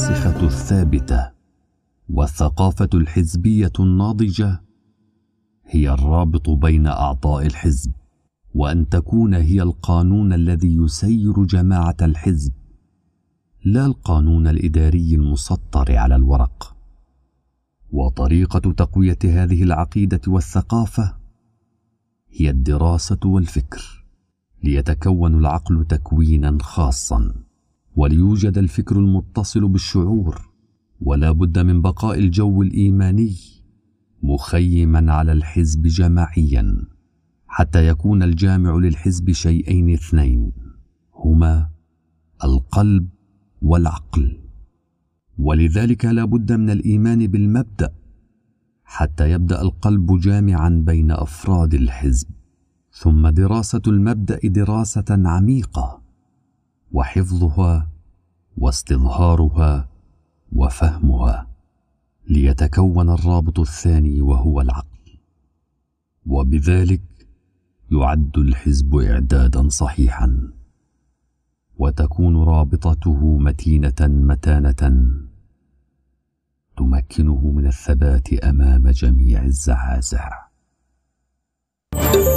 الراسخة الثابته والثقافه الحزبيه الناضجه هي الرابط بين اعضاء الحزب وان تكون هي القانون الذي يسير جماعه الحزب لا القانون الاداري المسطر على الورق وطريقه تقويه هذه العقيده والثقافه هي الدراسه والفكر ليتكون العقل تكوينا خاصا وليوجد الفكر المتصل بالشعور ولا بد من بقاء الجو الايماني مخيما على الحزب جماعيا حتى يكون الجامع للحزب شيئين اثنين هما القلب والعقل ولذلك لا بد من الايمان بالمبدا حتى يبدا القلب جامعا بين افراد الحزب ثم دراسه المبدا دراسه عميقه وحفظها واستظهارها وفهمها ليتكون الرابط الثاني وهو العقل وبذلك يعد الحزب اعدادا صحيحا وتكون رابطته متينه متانه تمكنه من الثبات امام جميع الزعازع thank you